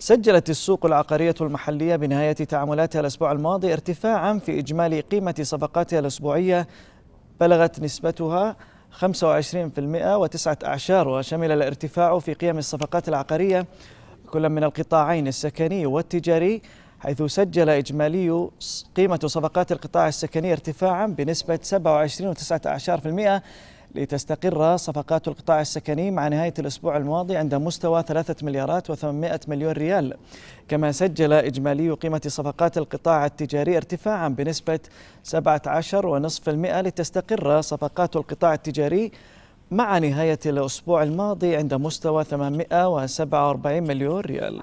سجلت السوق العقارية المحلية بنهاية تعاملاتها الأسبوع الماضي ارتفاعا في إجمالي قيمة صفقاتها الأسبوعية بلغت نسبتها 25% وتسعة أعشار وشمل الارتفاع في قيم الصفقات العقارية كل من القطاعين السكني والتجاري حيث سجل إجمالي قيمة صفقات القطاع السكني ارتفاعا بنسبة 27.9% لتستقر صفقات القطاع السكني مع نهاية الأسبوع الماضي عند مستوى 3 مليارات و800 مليون ريال كما سجل إجمالي قيمة صفقات القطاع التجاري ارتفاعا بنسبة 17.5% لتستقر صفقات القطاع التجاري مع نهاية الأسبوع الماضي عند مستوى 847 مليون ريال